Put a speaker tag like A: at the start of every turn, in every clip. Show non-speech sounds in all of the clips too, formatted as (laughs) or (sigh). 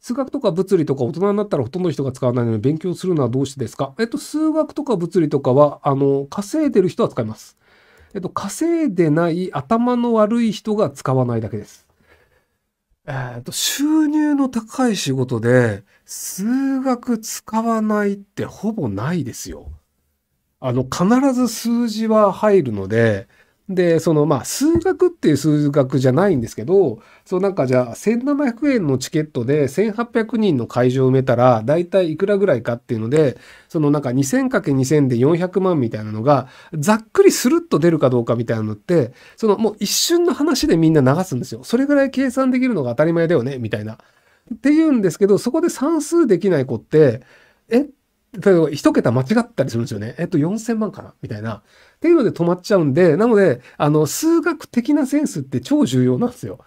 A: 数学とか物理とか大人になったらほとんどの人が使わないのに勉強するのはどうしてですかえっと、数学とか物理とかは、あの、稼いでる人は使います。えっと、稼いでない頭の悪い人が使わないだけです。えー、っと、収入の高い仕事で数学使わないってほぼないですよ。あの、必ず数字は入るので、で、そのまあ数学っていう数学じゃないんですけど、そうなんかじゃあ1700円のチケットで1800人の会場を埋めたらだいたいくらぐらいかっていうので、そのなんか 2000×2000 で400万みたいなのがざっくりスルッと出るかどうかみたいなのって、そのもう一瞬の話でみんな流すんですよ。それぐらい計算できるのが当たり前だよね、みたいな。っていうんですけど、そこで算数できない子って、え例えば一桁間違ったりするんですよね。えっと、4000万かなみたいな。っていうので止まっちゃうんで、なので、あの、数学的なセンスって超重要なんですよ。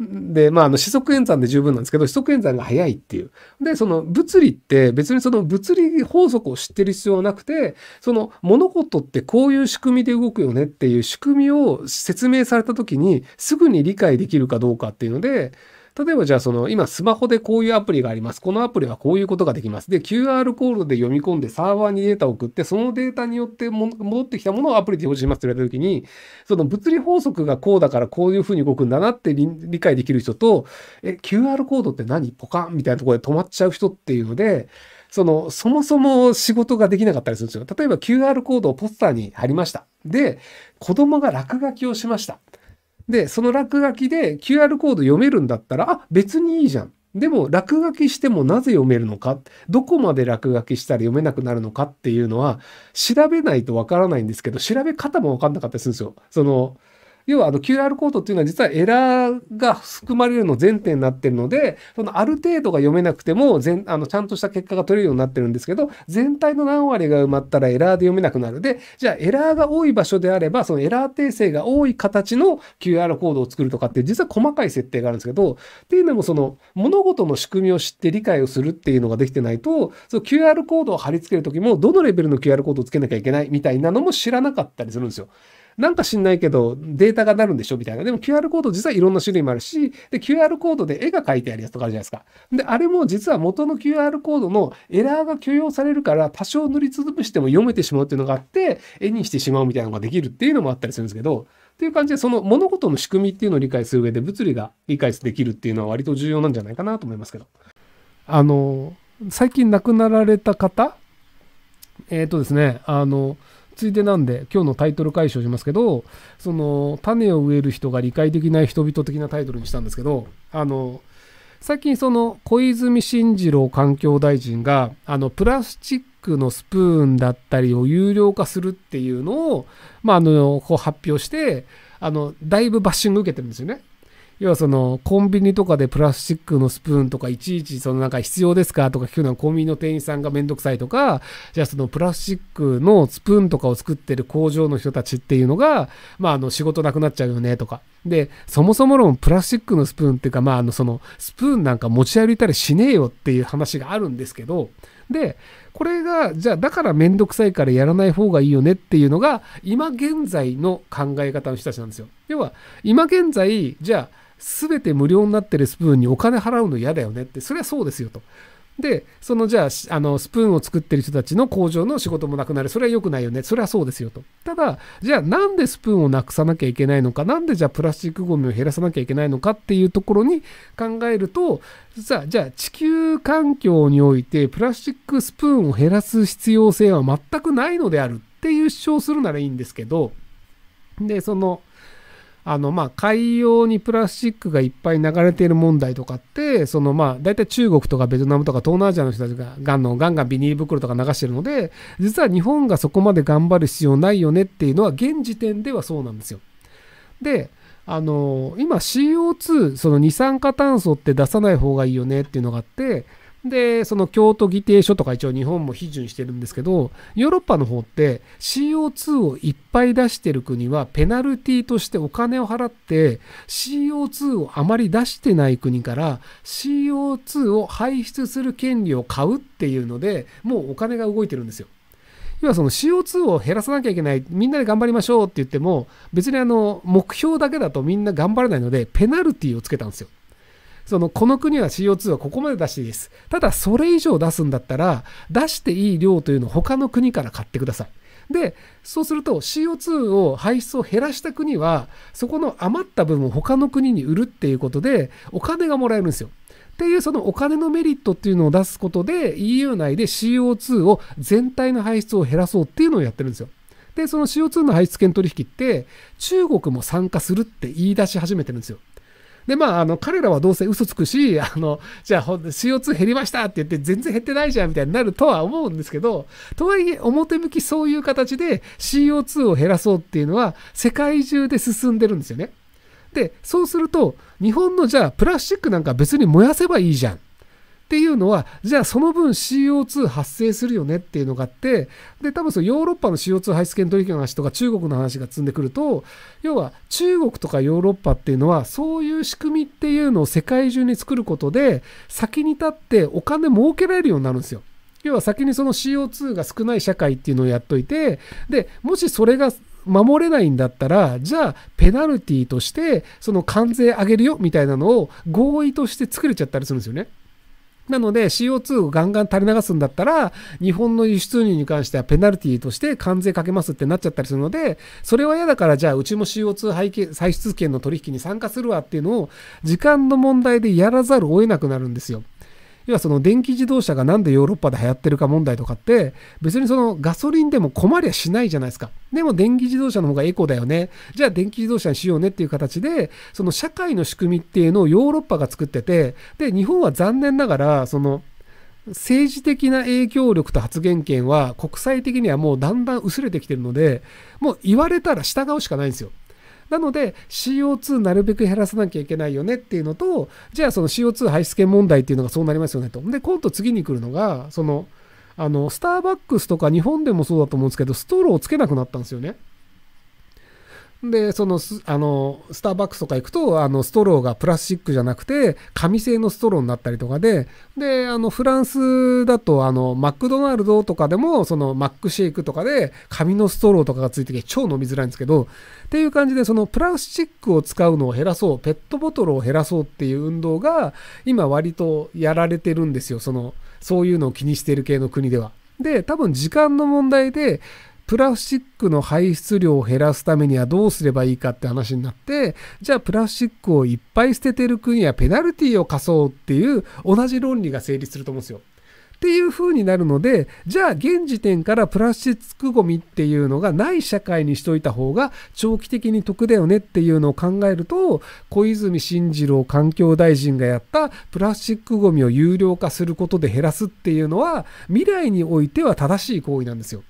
A: で、まあ、あの、四則演算で十分なんですけど、四則演算が早いっていう。で、その物理って別にその物理法則を知ってる必要はなくて、その物事ってこういう仕組みで動くよねっていう仕組みを説明された時にすぐに理解できるかどうかっていうので、例えばじゃあその今スマホでこういうアプリがあります。このアプリはこういうことができます。で、QR コードで読み込んでサーバーにデータを送って、そのデータによって戻ってきたものをアプリで表示しますって言われた時に、その物理法則がこうだからこういうふうに動くんだなって理解できる人と、え、QR コードって何ポカンみたいなところで止まっちゃう人っていうので、その、そもそも仕事ができなかったりするんですよ。例えば QR コードをポスターに貼りました。で、子供が落書きをしました。で、その落書きで QR コード読めるんだったら、あ、別にいいじゃん。でも落書きしてもなぜ読めるのか、どこまで落書きしたら読めなくなるのかっていうのは、調べないとわからないんですけど、調べ方もわかんなかったりするんですよ。その、要はあの QR コードっていうのは実はエラーが含まれるの前提になってるので、そのある程度が読めなくても全、あのちゃんとした結果が取れるようになってるんですけど、全体の何割が埋まったらエラーで読めなくなるで、じゃあエラーが多い場所であれば、そのエラー訂正が多い形の QR コードを作るとかって、実は細かい設定があるんですけど、っていうのもその物事の仕組みを知って理解をするっていうのができてないと、その QR コードを貼り付けるときも、どのレベルの QR コードをつけなきゃいけないみたいなのも知らなかったりするんですよ。なんか知んないけど、データがなるんでしょみたいな。でも QR コード実はいろんな種類もあるし、で、QR コードで絵が描いてあるやつとかあるじゃないですか。で、あれも実は元の QR コードのエラーが許容されるから、多少塗りつぶしても読めてしまうっていうのがあって、絵にしてしまうみたいなのができるっていうのもあったりするんですけど、っていう感じで、その物事の仕組みっていうのを理解する上で、物理が理解できるっていうのは割と重要なんじゃないかなと思いますけど。あの、最近亡くなられた方えっ、ー、とですね、あの、ついでなんで、今日のタイトル解消しますけど、その、種を植える人が理解できない人々的なタイトルにしたんですけど、あの、最近その小泉進次郎環境大臣が、あの、プラスチックのスプーンだったりを有料化するっていうのを、まあ、あの、こう発表して、あの、だいぶバッシング受けてるんですよね。要はそのコンビニとかでプラスチックのスプーンとかいちいちそのなんか必要ですかとか聞くのはコンビニの店員さんがめんどくさいとか (laughs) じゃあそのプラスチックのスプーンとかを作ってる工場の人たちっていうのがまああの仕事なくなっちゃうよねとかでそもそも論プラスチックのスプーンっていうかまああのそのスプーンなんか持ち歩いたりしねえよっていう話があるんですけどで、これが、じゃあだからめんどくさいからやらない方がいいよねっていうのが、今現在の考え方の人たちなんですよ。要は、今現在、じゃあ、全て無料になってるスプーンにお金払うの嫌だよねって、それはそうですよと。で、そのじゃあ、あの、スプーンを作ってる人たちの工場の仕事もなくなる。それは良くないよね。それはそうですよと。ただ、じゃあなんでスプーンをなくさなきゃいけないのか、なんでじゃあプラスチックゴミを減らさなきゃいけないのかっていうところに考えると、実は、じゃあ地球環境においてプラスチックスプーンを減らす必要性は全くないのであるっていう主張するならいいんですけど、で、その、あのまあ海洋にプラスチックがいっぱい流れている問題とかってそのまあ大体中国とかベトナムとか東南アジアの人たちがガンのガンガンビニール袋とか流してるので実は日本がそこまで頑張る必要ないよねっていうのは現時点ではそうなんですよ。であの今 CO2 その二酸化炭素って出さない方がいいよねっていうのがあってで、その京都議定書とか一応日本も批准してるんですけど、ヨーロッパの方って CO2 をいっぱい出してる国はペナルティとしてお金を払って CO2 をあまり出してない国から CO2 を排出する権利を買うっていうので、もうお金が動いてるんですよ。要はその CO2 を減らさなきゃいけない、みんなで頑張りましょうって言っても、別にあの、目標だけだとみんな頑張れないので、ペナルティをつけたんですよ。そのこの国は CO2 はここまで出していいですただそれ以上出すんだったら出していい量というのを他の国から買ってくださいでそうすると CO2 を排出を減らした国はそこの余った分を他の国に売るっていうことでお金がもらえるんですよ。っていうそのお金のメリットっていうのを出すことで EU 内で CO2 を全体の排出を減らそうっていうのをやってるんですよ。でその CO2 の排出権取引って中国も参加するって言い出し始めてるんですよ。で、まあ、あの、彼らはどうせ嘘つくし、(laughs) あの、じゃあ、ほん CO2 減りましたって言って、全然減ってないじゃんみたいになるとは思うんですけど、とはいえ、表向きそういう形で CO2 を減らそうっていうのは、世界中で進んでるんですよね。で、そうすると、日本のじゃあ、プラスチックなんか別に燃やせばいいじゃん。っていうのは、じゃあその分 CO2 発生するよねっていうのがあって、で、多分そのヨーロッパの CO2 排出権取引の話とか中国の話が積んでくると、要は中国とかヨーロッパっていうのは、そういう仕組みっていうのを世界中に作ることで、先に立ってお金儲けられるようになるんですよ。要は先にその CO2 が少ない社会っていうのをやっといて、で、もしそれが守れないんだったら、じゃあペナルティとして、その関税上げるよみたいなのを合意として作れちゃったりするんですよね。なので CO2 をガンガン垂れ流すんだったら、日本の輸出入に関してはペナルティとして関税かけますってなっちゃったりするので、それは嫌だから、じゃあうちも CO2 排出権の取引に参加するわっていうのを、時間の問題でやらざるを得なくなるんですよ。要はその電気自動車がなんでヨーロッパで流行ってるか問題とかって、別にそのガソリンでも困りゃしないじゃないですか。でも電気自動車の方がエコだよね。じゃあ電気自動車にしようねっていう形で、その社会の仕組みっていうのをヨーロッパが作ってて、で、日本は残念ながら、その、政治的な影響力と発言権は国際的にはもうだんだん薄れてきてるので、もう言われたら従うしかないんですよ。なので CO2 なるべく減らさなきゃいけないよねっていうのと、じゃあその CO2 排出権問題っていうのがそうなりますよねと。で、今度次に来るのが、その、あの、スターバックスとか日本でもそうだと思うんですけど、ストローをつけなくなったんですよね。で、そのス、あの、スターバックスとか行くと、あの、ストローがプラスチックじゃなくて、紙製のストローになったりとかで、で、あの、フランスだと、あの、マクドナルドとかでも、その、マックシェイクとかで、紙のストローとかがついてきて、超飲みづらいんですけど、っていう感じで、その、プラスチックを使うのを減らそう、ペットボトルを減らそうっていう運動が、今割とやられてるんですよ。その、そういうのを気にしてる系の国では。で、多分時間の問題で、プラスチックの排出量を減らすためにはどうすればいいかって話になって、じゃあプラスチックをいっぱい捨ててる国はペナルティを課そうっていう同じ論理が成立すると思うんですよ。っていう風になるので、じゃあ現時点からプラスチックゴミっていうのがない社会にしといた方が長期的に得だよねっていうのを考えると、小泉進次郎環境大臣がやったプラスチックゴミを有料化することで減らすっていうのは未来においては正しい行為なんですよ。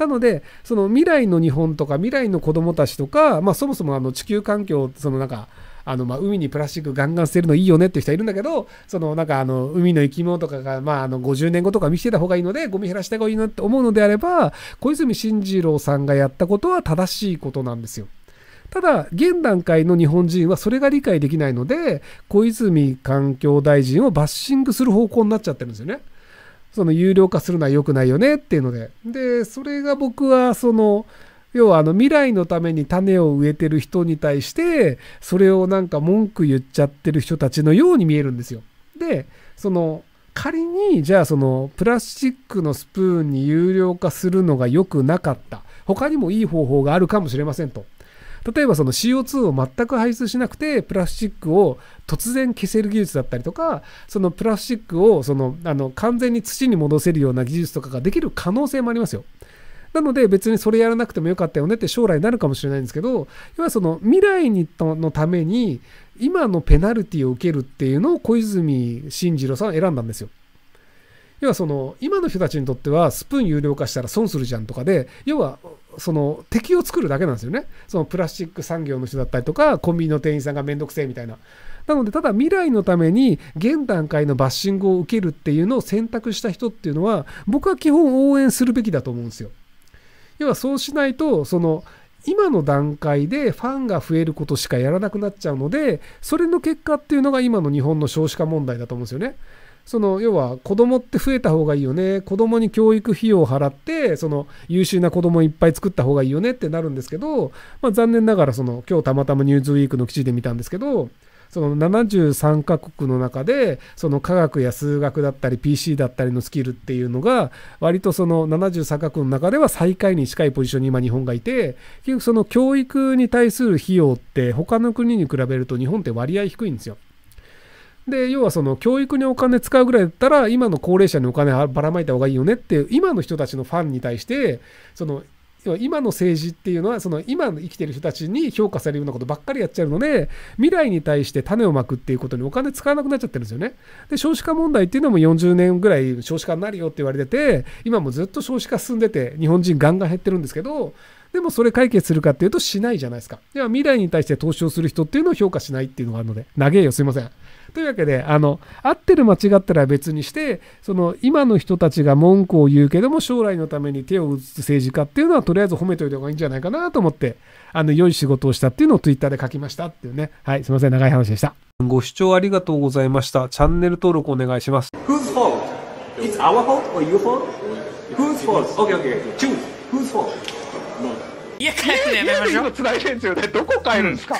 A: なので、その未来の日本とか未来の子供たちとか、まあそもそもあの地球環境、そのなんか、あのまあ海にプラスチックガンガン捨てるのいいよねっていう人はいるんだけど、そのなんかあの海の生き物とかがまああの50年後とか見てた方がいいので、ゴミ減らした方がいいなって思うのであれば、小泉進次郎さんがやったことは正しいことなんですよ。ただ、現段階の日本人はそれが理解できないので、小泉環境大臣をバッシングする方向になっちゃってるんですよね。その有料化するのは良くないよねっていうので。で、それが僕はその、要はあの未来のために種を植えてる人に対して、それをなんか文句言っちゃってる人たちのように見えるんですよ。で、その、仮に、じゃあその、プラスチックのスプーンに有料化するのが良くなかった。他にもいい方法があるかもしれませんと。例えばその CO2 を全く排出しなくてプラスチックを突然消せる技術だったりとかそのプラスチックをそのあの完全に土に戻せるような技術とかができる可能性もありますよ。なので別にそれやらなくてもよかったよねって将来になるかもしれないんですけど要はその未来にのために今のペナルティを受けるっていうのを小泉進次郎さん選んだんですよ。要はその今の人たちにとってはスプーン有料化したら損するじゃんとかで要はその敵を作るだけなんですよね。そのプラスチック産業の人だったりとか、コンビニの店員さんが面倒くせえみたいな。なので、ただ未来のために現段階のバッシングを受けるっていうのを選択した人っていうのは、僕は基本応援するべきだと思うんですよ。要はそうしないと、その、今の段階でファンが増えることしかやらなくなっちゃうので、それの結果っていうのが今の日本の少子化問題だと思うんですよね。その要は子供って増えた方がいいよね子供に教育費用を払ってその優秀な子供いっぱい作った方がいいよねってなるんですけど、まあ、残念ながらその今日たまたま「ニューズウィークの記事で見たんですけどその73カ国の中でその科学や数学だったり PC だったりのスキルっていうのが割とその73カ国の中では最下位に近いポジションに今日本がいて結局その教育に対する費用って他の国に比べると日本って割合低いんですよ。で要はその教育にお金使うぐらいだったら今の高齢者にお金ばらまいた方がいいよねって今の人たちのファンに対してその要は今の政治っていうのはその今生きてる人たちに評価されるようなことばっかりやっちゃうので未来に対して種をまくっていうことにお金使わなくなっちゃってるんですよね。で少子化問題っていうのも40年ぐらい少子化になるよって言われてて今もずっと少子化進んでて日本人ガンガン減ってるんですけどでもそれ解決するかっていうとしないじゃないですか。では未来に対して投資をする人っていうのを評価しないっていうのがあるので長えよすいません。というわけで、あの、合ってる間違ったら別にして、その、今の人たちが文句を言うけども、将来のために手を打つ政治家っていうのは、とりあえず褒めておいた方がいいんじゃないかなと思って、あの、良い仕事をしたっていうのを Twitter で書きましたっていうね。はい、すいません、長い話でした。ご視聴ありがとうございました。チャンネル登録お願いします。Whose fault? It's our fault or your fault? Whose fault? Okay, okay. Choose. Whose fault? (laughs) や、帰ってやめましょう。いでですよね。どこ帰るんですか